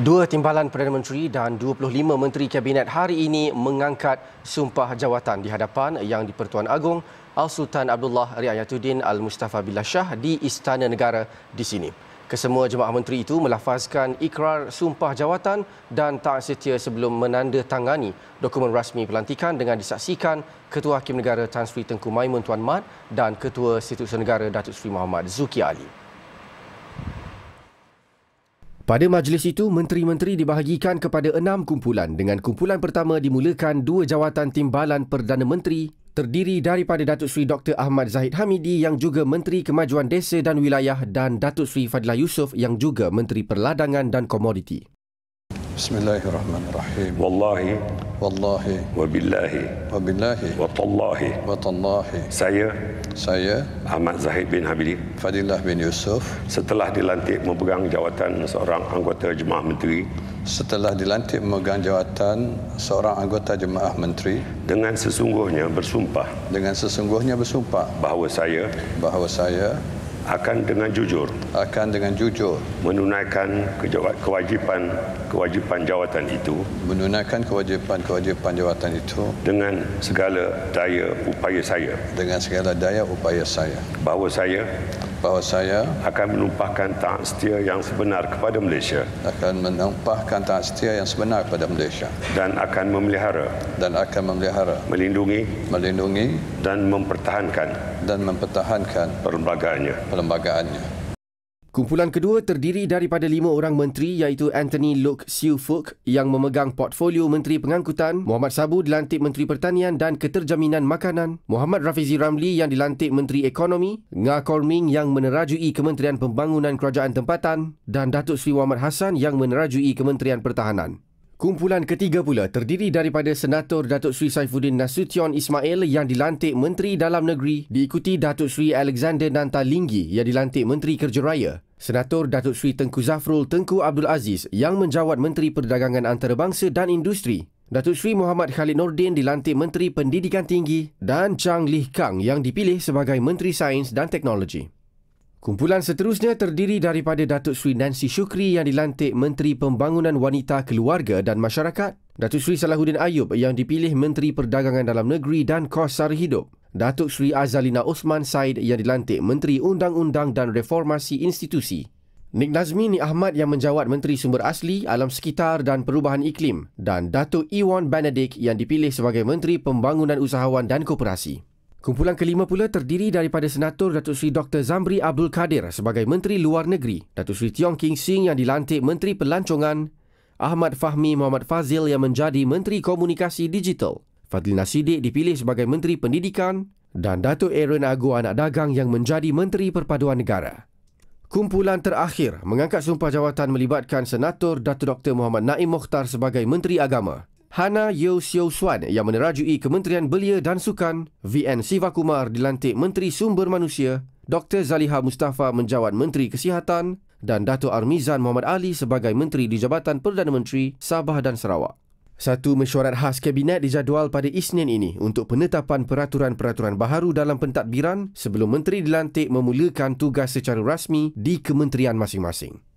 Dua timbalan Perdana Menteri dan 25 Menteri Kabinet hari ini mengangkat sumpah jawatan di hadapan Yang di-Pertuan Agong Al-Sultan Abdullah Riayatuddin Al-Mustafa Billah Shah di Istana Negara di sini. Kesemua jemaah menteri itu melafazkan ikrar sumpah jawatan dan taat setia sebelum menandatangani dokumen rasmi pelantikan dengan disaksikan Ketua Hakim Negara Tan Sri Tengku Maimun Tuan Mat dan Ketua Setiausaha Negara Datuk Seri Muhammad Zuki Ali. Pada majlis itu, menteri-menteri dibahagikan kepada enam kumpulan dengan kumpulan pertama dimulakan dua jawatan timbalan Perdana Menteri terdiri daripada Datuk Seri Dr. Ahmad Zahid Hamidi yang juga Menteri Kemajuan Desa dan Wilayah dan Datuk Seri Fadilah Yusof yang juga Menteri Perladangan dan Komoditi. Bismillahirrahmanirrahim. Wallahi والله وبالله وبالله وتالله وتالله saya saya Ahmad Zahid bin Habibi Fadilah bin Yusuf setelah dilantik memegang jawatan seorang anggota jemaah menteri setelah dilantik memegang jawatan seorang anggota jemaah menteri dengan sesungguhnya bersumpah dengan sesungguhnya bersumpah bahawa saya bahawa saya akan dengan jujur akan dengan jujur menunaikan kewajipan kewajipan jawatan itu menunaikan kewajipan kewajipan jawatan itu dengan segala daya upaya saya dengan segala daya upaya saya bahawa saya bahawa saya akan menumpahkan taat setia yang sebenar kepada Malaysia akan menumpahkan taat setia yang sebenar kepada Malaysia dan akan memelihara dan akan memelihara melindungi melindungi dan mempertahankan dan mempertahankan perlembagaannya perlembagaannya Kumpulan kedua terdiri daripada lima orang menteri iaitu Anthony Luke Siu Fook yang memegang portfolio Menteri Pengangkutan, Muhammad Sabu dilantik Menteri Pertanian dan Keterjaminan Makanan, Muhammad Rafizi Ramli yang dilantik Menteri Ekonomi, Nga Korming yang menerajui Kementerian Pembangunan Kerajaan Tempatan dan Datuk Sri Muhammad Hassan yang menerajui Kementerian Pertahanan. Kumpulan ketiga pula terdiri daripada Senator Datuk Sri Saifuddin Nasution Ismail yang dilantik Menteri Dalam Negeri diikuti Datuk Sri Alexander Nanta Linggi yang dilantik Menteri Kerja Raya. Senator Datuk Sri Tengku Zafrul Tengku Abdul Aziz yang menjawat Menteri Perdagangan Antarabangsa dan Industri. Datuk Sri Muhammad Khalid Nordin dilantik Menteri Pendidikan Tinggi dan Chang Lih Kang yang dipilih sebagai Menteri Sains dan Teknologi. Kumpulan seterusnya terdiri daripada Datuk Sri Nancy Shukri yang dilantik Menteri Pembangunan Wanita Keluarga dan Masyarakat, Datuk Sri Salahuddin Ayub yang dipilih Menteri Perdagangan Dalam Negeri dan Kos Sara Hidup, Datuk Sri Azalina Osman Said yang dilantik Menteri Undang-Undang dan Reformasi Institusi. Nik Nazmi Nik Ahmad yang menjawat Menteri Sumber Asli, Alam Sekitar dan Perubahan Iklim dan Datuk Iwan Benedict yang dipilih sebagai Menteri Pembangunan Usahawan dan Koperasi. Kumpulan kelima pula terdiri daripada Senator Datuk Seri Dr. Zamri Abdul Kadir sebagai Menteri Luar Negeri, Datuk Seri Tiong King Sing yang dilantik Menteri Pelancongan, Ahmad Fahmi Muhammad Fazil yang menjadi Menteri Komunikasi Digital, Fadli Nasidik dipilih sebagai Menteri Pendidikan dan Datuk Aaron Agu Anak Dagang yang menjadi Menteri Perpaduan Negara. Kumpulan terakhir mengangkat sumpah jawatan melibatkan Senator Datuk Dr. Muhammad Naim Mokhtar sebagai Menteri Agama. Hana Yeo Siu Suan yang menerajui Kementerian Belia dan Sukan, VN Siva Kumar dilantik Menteri Sumber Manusia, Dr. Zaliha Mustafa menjawat Menteri Kesihatan dan Dato Armizan Muhammad Ali sebagai Menteri di Jabatan Perdana Menteri Sabah dan Sarawak. Satu mesyuarat khas Kabinet dijadual pada Isnin ini untuk penetapan peraturan-peraturan baharu dalam pentadbiran sebelum Menteri dilantik memulakan tugas secara rasmi di kementerian masing-masing.